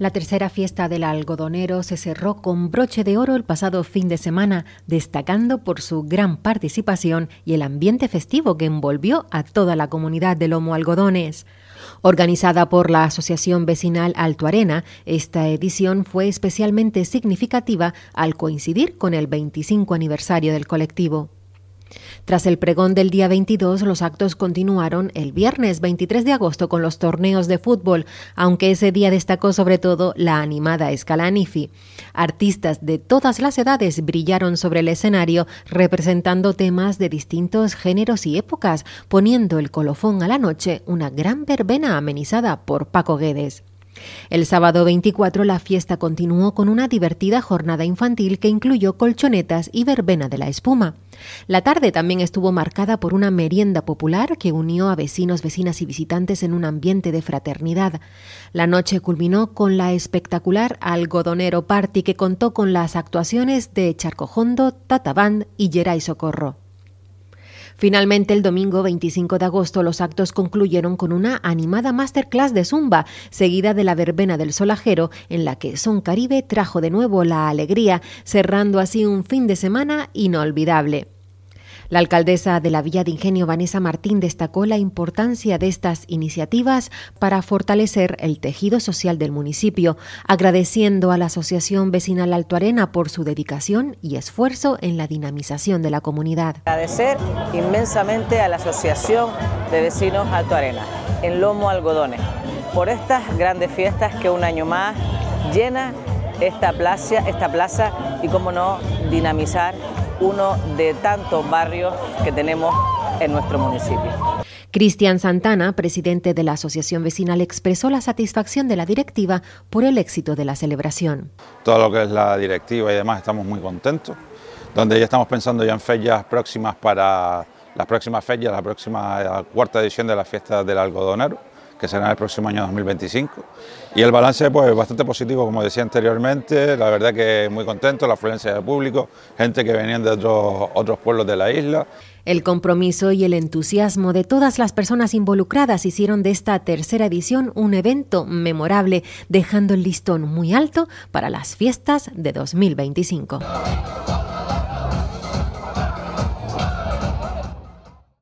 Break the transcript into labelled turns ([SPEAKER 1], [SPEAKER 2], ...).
[SPEAKER 1] La tercera fiesta del algodonero se cerró con broche de oro el pasado fin de semana, destacando por su gran participación y el ambiente festivo que envolvió a toda la comunidad de Lomo Algodones. Organizada por la Asociación Vecinal Alto Arena, esta edición fue especialmente significativa al coincidir con el 25 aniversario del colectivo. Tras el pregón del día 22, los actos continuaron el viernes 23 de agosto con los torneos de fútbol, aunque ese día destacó sobre todo la animada Nifi. Artistas de todas las edades brillaron sobre el escenario representando temas de distintos géneros y épocas, poniendo el colofón a la noche una gran verbena amenizada por Paco Guedes. El sábado 24 la fiesta continuó con una divertida jornada infantil que incluyó colchonetas y verbena de la espuma. La tarde también estuvo marcada por una merienda popular que unió a vecinos, vecinas y visitantes en un ambiente de fraternidad. La noche culminó con la espectacular Algodonero Party que contó con las actuaciones de Charcojondo, Tataband y Geray Socorro. Finalmente, el domingo 25 de agosto, los actos concluyeron con una animada masterclass de Zumba, seguida de la verbena del solajero, en la que Son Caribe trajo de nuevo la alegría, cerrando así un fin de semana inolvidable. La alcaldesa de la Villa de Ingenio, Vanessa Martín, destacó la importancia de estas iniciativas para fortalecer el tejido social del municipio, agradeciendo a la Asociación Vecinal Alto Arena por su dedicación y esfuerzo en la dinamización de la comunidad.
[SPEAKER 2] Agradecer inmensamente a la Asociación de Vecinos Alto Arena, en Lomo Algodones, por estas grandes fiestas que un año más llena esta plaza, esta plaza y, cómo no, dinamizar uno de tantos barrios que tenemos en nuestro municipio.
[SPEAKER 1] Cristian Santana, presidente de la Asociación Vecinal, expresó la satisfacción de la directiva por el éxito de la celebración.
[SPEAKER 3] Todo lo que es la directiva y demás estamos muy contentos, donde ya estamos pensando ya en fechas próximas para las próximas fechas, la próxima cuarta edición de la fiesta del algodonero que será el próximo año 2025. Y el balance pues bastante positivo, como decía anteriormente, la verdad que muy contento, la afluencia del público, gente que venía de otros, otros pueblos de la isla.
[SPEAKER 1] El compromiso y el entusiasmo de todas las personas involucradas hicieron de esta tercera edición un evento memorable, dejando el listón muy alto para las fiestas de 2025.